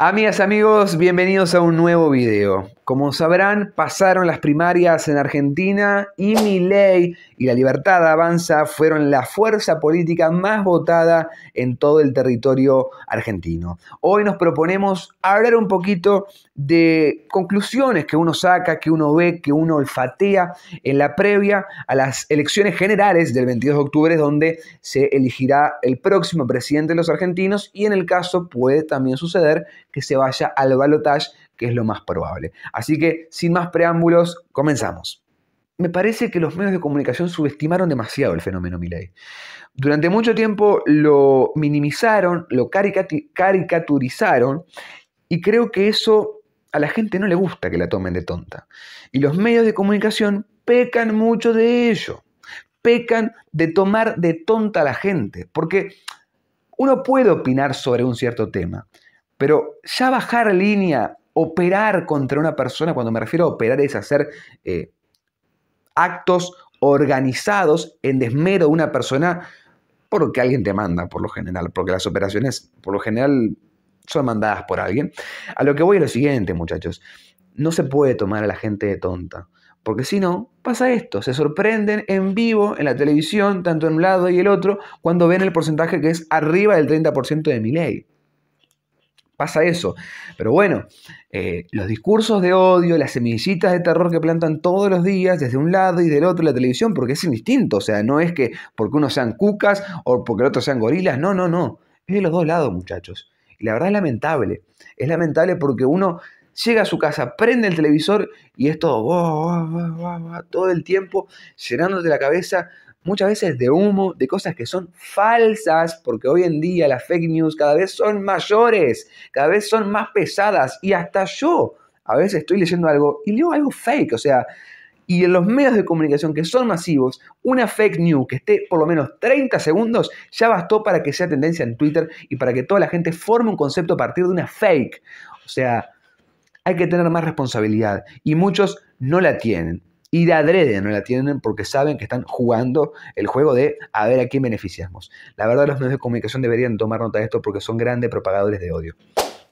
Amigas, amigos, bienvenidos a un nuevo video. Como sabrán, pasaron las primarias en Argentina y mi ley y la Libertad Avanza fueron la fuerza política más votada en todo el territorio argentino. Hoy nos proponemos hablar un poquito de conclusiones que uno saca, que uno ve, que uno olfatea en la previa a las elecciones generales del 22 de octubre, donde se elegirá el próximo presidente de los argentinos y en el caso puede también suceder que se vaya al balotage, que es lo más probable. Así que, sin más preámbulos, comenzamos. Me parece que los medios de comunicación subestimaron demasiado el fenómeno Milley. Durante mucho tiempo lo minimizaron, lo caricaturizaron, y creo que eso a la gente no le gusta que la tomen de tonta. Y los medios de comunicación pecan mucho de ello pecan de tomar de tonta a la gente, porque uno puede opinar sobre un cierto tema, pero ya bajar línea, operar contra una persona, cuando me refiero a operar es hacer eh, actos organizados en desmero de una persona, porque alguien te manda por lo general, porque las operaciones por lo general son mandadas por alguien. A lo que voy es lo siguiente, muchachos. No se puede tomar a la gente de tonta. Porque si no, pasa esto, se sorprenden en vivo, en la televisión, tanto en un lado y el otro, cuando ven el porcentaje que es arriba del 30% de mi ley pasa eso. Pero bueno, eh, los discursos de odio, las semillitas de terror que plantan todos los días desde un lado y del otro la televisión, porque es indistinto, o sea, no es que porque unos sean cucas o porque el otro sean gorilas, no, no, no, es de los dos lados, muchachos. Y la verdad es lamentable, es lamentable porque uno llega a su casa, prende el televisor y es todo, todo el tiempo llenándote la cabeza muchas veces de humo, de cosas que son falsas, porque hoy en día las fake news cada vez son mayores, cada vez son más pesadas y hasta yo a veces estoy leyendo algo y leo algo fake, o sea, y en los medios de comunicación que son masivos, una fake news que esté por lo menos 30 segundos ya bastó para que sea tendencia en Twitter y para que toda la gente forme un concepto a partir de una fake. O sea, hay que tener más responsabilidad y muchos no la tienen y de adrede no la tienen porque saben que están jugando el juego de a ver a quién beneficiamos. La verdad los medios de comunicación deberían tomar nota de esto porque son grandes propagadores de odio.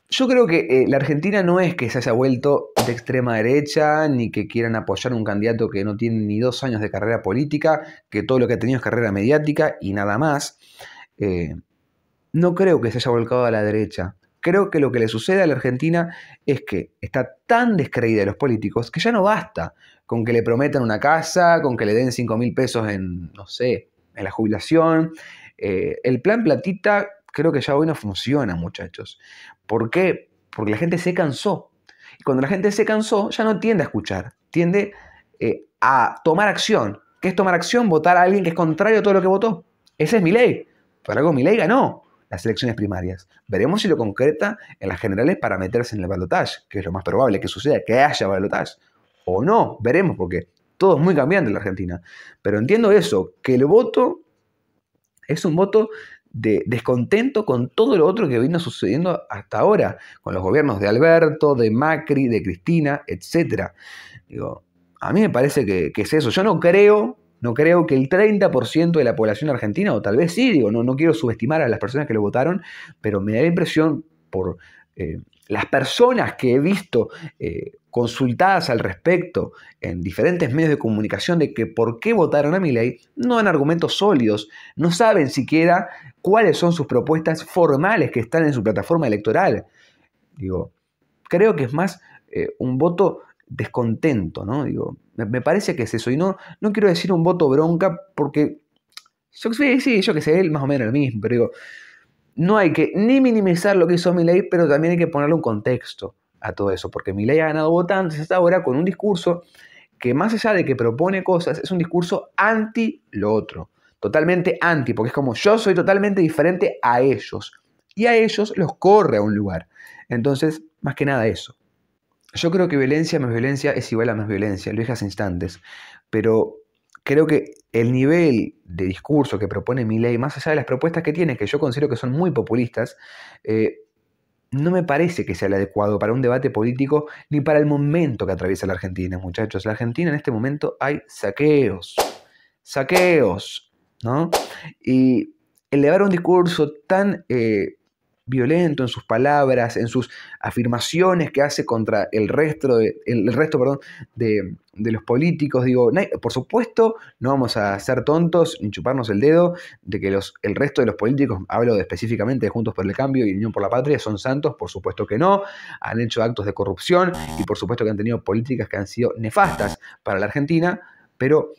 Yo creo que eh, la Argentina no es que se haya vuelto de extrema derecha, ni que quieran apoyar a un candidato que no tiene ni dos años de carrera política, que todo lo que ha tenido es carrera mediática y nada más. Eh, no creo que se haya volcado a la derecha. Creo que lo que le sucede a la Argentina es que está tan descreída de los políticos que ya no basta con que le prometan una casa, con que le den 5 mil pesos en, no sé, en la jubilación. Eh, el plan platita creo que ya hoy no funciona, muchachos. ¿Por qué? Porque la gente se cansó. Y cuando la gente se cansó, ya no tiende a escuchar, tiende eh, a tomar acción. ¿Qué es tomar acción? Votar a alguien que es contrario a todo lo que votó. Esa es mi ley. Por algo mi ley ganó las elecciones primarias. Veremos si lo concreta en las generales para meterse en el balotaje, que es lo más probable que suceda, que haya balotaje o no, veremos, porque todo es muy cambiante en la Argentina. Pero entiendo eso, que el voto es un voto de descontento con todo lo otro que vino sucediendo hasta ahora, con los gobiernos de Alberto, de Macri, de Cristina, etc. Digo, a mí me parece que, es eso. Yo no creo, no creo que el 30% de la población argentina, o tal vez sí, digo, no, no quiero subestimar a las personas que lo votaron, pero me da la impresión por eh, las personas que he visto eh, consultadas al respecto en diferentes medios de comunicación de que por qué votaron a mi ley, no dan argumentos sólidos, no saben siquiera cuáles son sus propuestas formales que están en su plataforma electoral. Digo, creo que es más eh, un voto descontento, ¿no? Digo, me, parece que es eso. Y no, no quiero decir un voto bronca porque. Yo, sí, yo que sé, él más o menos lo mismo, pero digo, no hay que ni minimizar lo que hizo Milei, pero también hay que ponerle un contexto a todo eso, porque Milei ha ganado votantes hasta ahora con un discurso que más allá de que propone cosas, es un discurso anti lo otro, totalmente anti, porque es como yo soy totalmente diferente a ellos, y a ellos los corre a un lugar. Entonces, más que nada eso. Yo creo que violencia más violencia es igual a más violencia, lo dije hace instantes, pero creo que el nivel de discurso que propone ley, más allá de las propuestas que tiene, que yo considero que son muy populistas, eh, no me parece que sea el adecuado para un debate político ni para el momento que atraviesa la Argentina, muchachos. La Argentina en este momento hay saqueos, saqueos, ¿no? Y elevar un discurso tan eh, violento en sus palabras, en sus afirmaciones que hace contra el resto de, el resto, perdón, de, los políticos. Digo, por supuesto, no vamos a ser tontos ni chuparnos el dedo de que los, el resto de los políticos, hablo específicamente de Juntos por el Cambio y Unión por la Patria, son santos, por supuesto que no, han hecho actos de corrupción y por supuesto que han tenido políticas que han sido nefastas para la Argentina, pero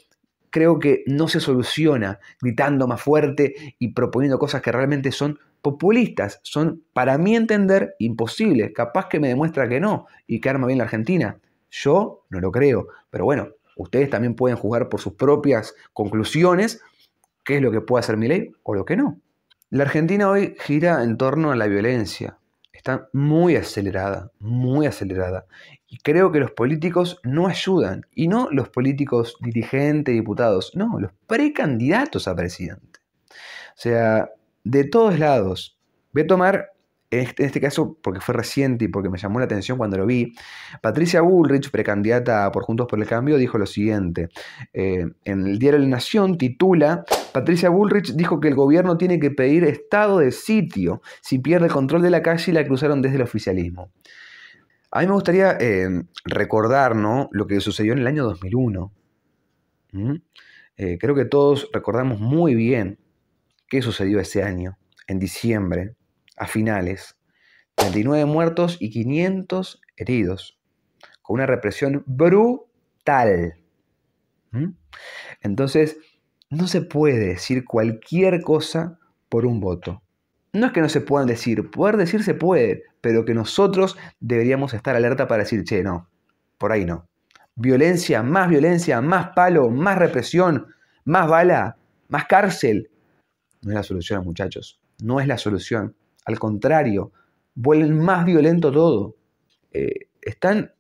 creo que no se soluciona gritando más fuerte y proponiendo cosas que realmente son populistas. Son, para mi entender, imposibles. Capaz que me demuestra que no y que arma bien la Argentina. Yo no lo creo. Pero bueno, ustedes también pueden jugar por sus propias conclusiones qué es lo que puede hacer mi ley o lo que no. La Argentina hoy gira en torno a la violencia. Está muy acelerada, muy acelerada. Y creo que los políticos no ayudan. Y no los políticos dirigentes, diputados, no, los precandidatos a presidente. O sea, de todos lados. Voy a tomar, este, en este caso porque fue reciente y porque me llamó la atención cuando lo vi, Patricia Bullrich, precandidata por Juntos por el Cambio, dijo lo siguiente. Eh, en el diario La Nación titula, Patricia Bullrich dijo que el gobierno tiene que pedir estado de sitio si pierde el control de la calle y la cruzaron desde el oficialismo. A mí me gustaría recordarnos eh, recordar lo que sucedió en el año 2001. ¿Mm? Eh, creo que todos recordamos muy bien ¿Qué sucedió ese año? En diciembre, a finales, 39 muertos y 500 heridos, con una represión brutal. ¿Mm? Entonces, no se puede decir cualquier cosa por un voto. No es que no se puedan decir, poder decir se puede, pero que nosotros deberíamos estar alerta para decir, che, no, por ahí no. Violencia, más violencia, más palo, más represión, más bala, más cárcel, no es la solución, muchachos. No es la solución. Al contrario, vuelven más violento todo. Eh, están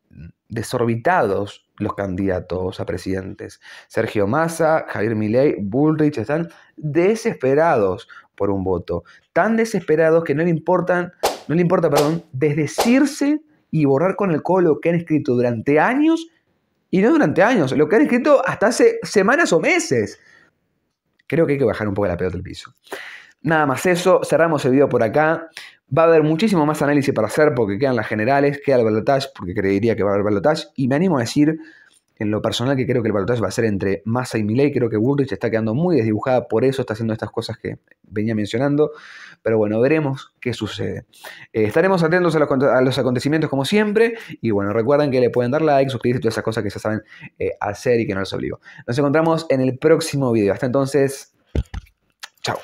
desorbitados los candidatos a presidentes. Sergio Massa, Javier Milei, Bullrich están desesperados por un voto. Tan desesperados que no le importan, no le importa, perdón, desdecirse y borrar con el colo que han escrito durante años y no durante años, lo que han escrito hasta hace semanas o meses. Creo que hay que bajar un poco la pelota del piso. Nada más eso, cerramos el video por acá. Va a haber muchísimo más análisis para hacer porque quedan las generales, queda el balotage, porque creería que va a haber balotage. Y me animo a decir en lo personal que creo que el balotaje va a ser entre Massa y Milei. Creo que Woolrich está quedando muy desdibujada, por eso está haciendo estas cosas que venía mencionando. Pero bueno, veremos qué sucede. Eh, estaremos atentos a los, acontecimientos como siempre. Y bueno, recuerden que le pueden dar like, suscribirse y todas esas cosas que ya saben eh, hacer y que no les obligo. Nos encontramos en el próximo video. Hasta entonces, chao.